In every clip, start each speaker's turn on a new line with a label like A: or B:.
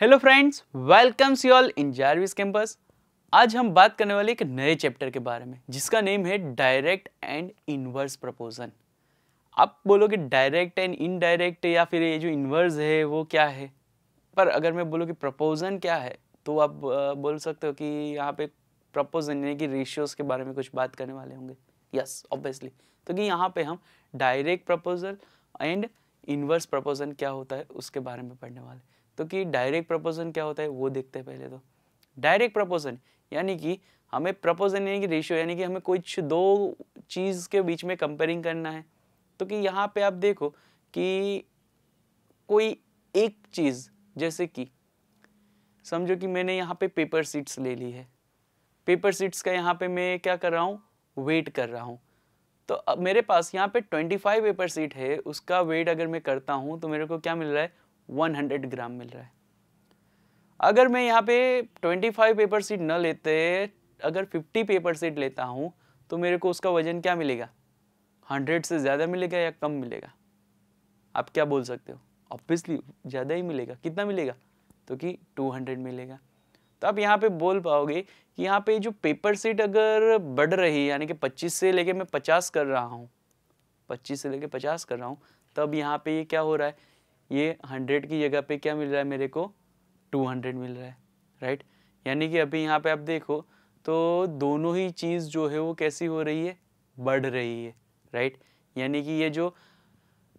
A: hello friends welcomes you all in Jarvis campus आज हम बात करने वाले एक नए चैप्टर के बारे में जिसका नेम है डायरेक्ट एंड इनवर्स प्रपोजन आप बोलोगे डायरेक्ट एंड इनडायरेक्ट या फिर ये जो इनवर्स है वो क्या है पर अगर मैं बोलूँ कि प्रपोजन क्या है तो आप बोल सकते हो कि यहाँ पे प्रपोजन यानी कि रेशियोज़ के बारे में कुछ बात करने वाले होंगे यस ऑब्वियसली तो कि यहाँ पे हम direct proposal and inverse proportion क्या होता है उसके बारे में पढ़ने वाले तो कि डायरेक्ट प्रपोजन क्या होता है वो देखते हैं पहले तो डायरेक्ट प्रपोजन यानी कि हमें प्रपोजन यानी कि रेशियो यानी कि हमें कुछ दो चीज़ के बीच में कंपेयरिंग करना है तो कि यहाँ पे आप देखो कि कोई एक चीज़ जैसे कि समझो कि मैंने यहाँ पे पेपर सीट्स ले ली है पेपर सीट्स का यहाँ पे मैं क्या कर रहा हूँ वेट कर रहा हूँ तो अब मेरे पास यहाँ पे 25 पेपर सीट है उसका वेट अगर मैं करता हूँ तो मेरे को क्या मिल रहा है 100 ग्राम मिल रहा है अगर मैं यहाँ पे 25 पेपर सीट न लेते अगर 50 पेपर सीट लेता हूँ तो मेरे को उसका वजन क्या मिलेगा 100 से ज़्यादा मिलेगा या कम मिलेगा आप क्या बोल सकते हो ऑब्वियसली ज़्यादा ही मिलेगा कितना मिलेगा तो कि 200 मिलेगा तो आप यहाँ पे बोल पाओगे कि यहाँ पे जो पेपर सीट अगर बढ़ रही है यानी कि पच्चीस से लेके मैं पचास कर रहा हूँ पच्चीस से लेके पचास कर रहा हूँ तब यहाँ पे ये क्या हो रहा है ये हंड्रेड की जगह पे क्या मिल रहा है मेरे को टू हंड्रेड मिल रहा है राइट यानी कि अभी यहाँ पे आप देखो तो दोनों ही चीज़ जो है वो कैसी हो रही है बढ़ रही है राइट यानी कि ये जो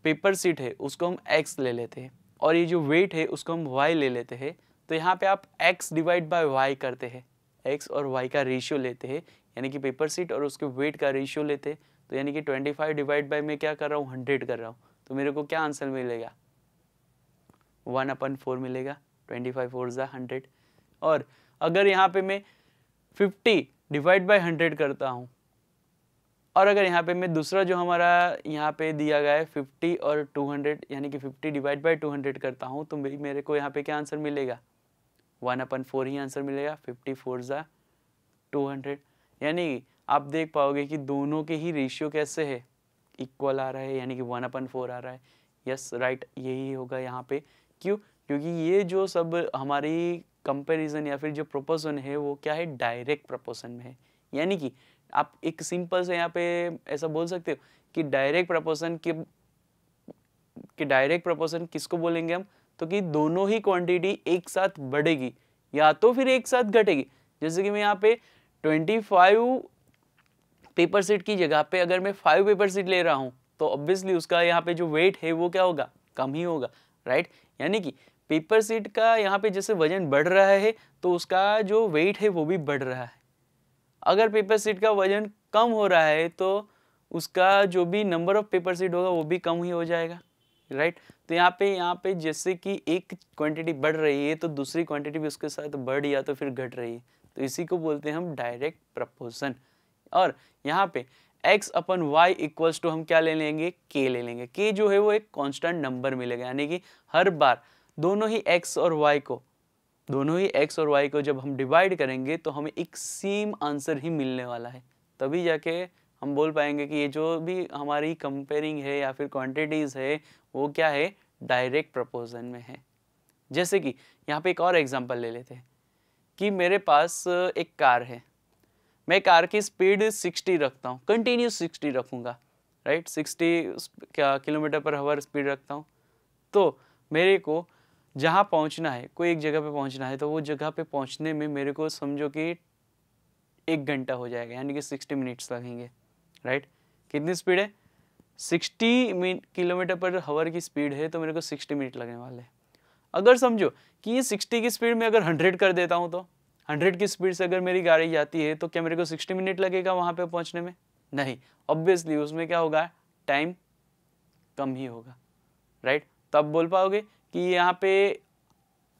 A: पेपर सीट है उसको हम एक्स ले लेते हैं और ये जो वेट है उसको हम वाई ले लेते हैं तो यहाँ पे आप एक्स डिवाइड बाय वाई करते हैं एक्स और वाई का रेशियो लेते हैं यानी कि पेपर सीट और उसके वेट का रेशियो लेते हैं तो यानी कि ट्वेंटी फाइव डिवाइड बाय मैं क्या कर रहा हूँ हंड्रेड कर रहा हूँ तो मेरे को क्या आंसर मिलेगा वन अपन फोर मिलेगा ट्वेंटी फाइव फोर ज़ा हंड्रेड और अगर यहाँ पे मैं फिफ्टी डिवाइड बाई हंड्रेड करता हूँ और अगर यहाँ पे मैं दूसरा जो हमारा यहाँ पे दिया गया है फिफ्टी और टू हंड्रेड यानी कि fifty divide by two hundred करता हूँ तो मेरे को यहाँ पे क्या आंसर मिलेगा वन अपन फोर ही आंसर मिलेगा फिफ्टी फोर ज़ा टू हंड्रेड यानी आप देख पाओगे कि दोनों के ही रेशियो कैसे है इक्वल आ रहा है यानी कि वन अपन फोर आ रहा है यस yes, राइट right, यही होगा यहाँ पे क्यों क्योंकि ये जो सब हमारी कंपैरिजन या फिर जो प्रोपोजन है वो क्या है डायरेक्ट प्रपोजन में है यानी कि आप एक सिंपल से यहाँ पे ऐसा बोल सकते हो कि डायरेक्ट प्रपोजन के कि डायरेक्ट प्रपोजन किसको बोलेंगे हम तो कि दोनों ही क्वांटिटी एक साथ बढ़ेगी या तो फिर एक साथ घटेगी जैसे कि मैं यहाँ पे 25 पेपर सीट की जगह पे अगर मैं फाइव पेपर सीट ले रहा हूँ तो ऑब्वियसली उसका यहाँ पे जो वेट है वो क्या होगा कम ही होगा राइट यानी कि पेपर सीट का यहाँ पे जैसे वजन बढ़ रहा है तो उसका जो वेट है वो भी बढ़ रहा है अगर पेपर सीट का वजन कम हो रहा है तो उसका जो भी नंबर ऑफ पेपर सीट होगा वो भी कम ही हो जाएगा राइट तो यहाँ पे यहाँ पे जैसे कि एक क्वांटिटी बढ़ रही है तो दूसरी क्वांटिटी भी उसके साथ बढ़ या तो फिर घट रही है तो इसी को बोलते हैं हम डायरेक्ट प्रपोजन और यहाँ पे X upon Y equals to हम क्या ले लेंगे के ले लेंगे के जो है वो एक कांस्टेंट नंबर मिलेगा यानी कि हर बार दोनों ही एक्स और वाई को दोनों ही एक्स और वाई को जब हम डिवाइड करेंगे तो हमें एक सेम आंसर ही मिलने वाला है तभी जाके हम बोल पाएंगे कि ये जो भी हमारी कंपेयरिंग है या फिर क्वान्टिटीज़ है वो क्या है डायरेक्ट प्रपोजन में है जैसे कि यहाँ पे एक और एग्जाम्पल ले लेते हैं कि मेरे पास एक कार है मैं कार की स्पीड 60 रखता हूँ कंटिन्यूस 60 रखूँगा राइट 60 किलोमीटर पर हवर स्पीड रखता हूँ तो मेरे को जहाँ पहुँचना है कोई एक जगह पे पहुँचना है तो वो जगह पे पहुँचने में मेरे को समझो कि एक घंटा हो जाएगा यानी कि 60 मिनट्स लगेंगे राइट कितनी स्पीड है सिक्सटी किलोमीटर पर हवर की स्पीड है तो मेरे को सिक्सटी मिनट लगने वाले हैं अगर समझो कि ये सिक्सटी की स्पीड में अगर हंड्रेड कर देता हूँ तो हंड्रेड की स्पीड से अगर मेरी गाड़ी जाती है तो क्या मेरे को सिक्सटी मिनट लगेगा वहाँ पर पहुँचने में नहीं ऑब्वियसली उसमें क्या होगा टाइम कम ही होगा राइट तो आप बोल पाओगे कि यहाँ पे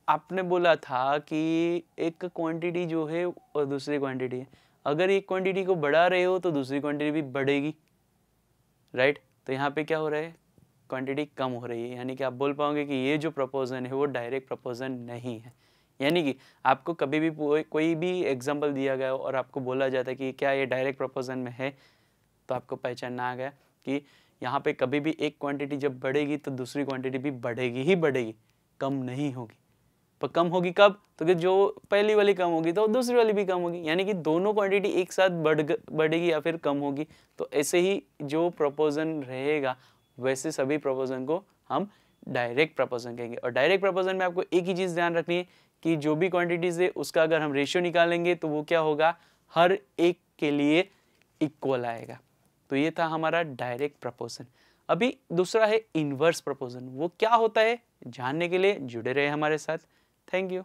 A: आपने बोला था कि एक क्वांटिटी जो है और दूसरी क्वांटिटी है अगर एक क्वांटिटी को बढ़ा रहे हो तो दूसरी क्वांटिटी भी बढ़ेगी राइट तो यहाँ पे क्या हो रहा है क्वांटिटी कम हो रही है यानी कि आप बोल पाओगे कि ये जो प्रपोजन है वो डायरेक्ट प्रपोजन नहीं है यानी कि आपको कभी भी कोई भी एग्जाम्पल दिया गया और आपको बोला जाता है कि क्या ये डायरेक्ट प्रपोजन में है तो आपको पहचानना आ गया कि यहाँ पे कभी भी एक क्वांटिटी जब बढ़ेगी तो दूसरी क्वांटिटी भी बढ़ेगी ही बढ़ेगी कम नहीं होगी पर कम होगी कब तो जो पहली वाली कम होगी तो दूसरी वाली भी कम होगी यानी कि दोनों क्वांटिटी एक साथ बढ़ बढ़ेगी या फिर कम होगी तो ऐसे ही जो प्रपोजन रहेगा वैसे सभी प्रपोजन को हम डायरेक्ट प्रपोजन कहेंगे और डायरेक्ट प्रपोजन में आपको एक ही चीज़ ध्यान रखनी है कि जो भी क्वांटिटीज़ है उसका अगर हम रेशियो निकालेंगे तो वो क्या होगा हर एक के लिए इक्वल आएगा तो ये था हमारा डायरेक्ट प्रपोजन अभी दूसरा है इनवर्स प्रपोजन वो क्या होता है जानने के लिए जुड़े रहे हमारे साथ थैंक यू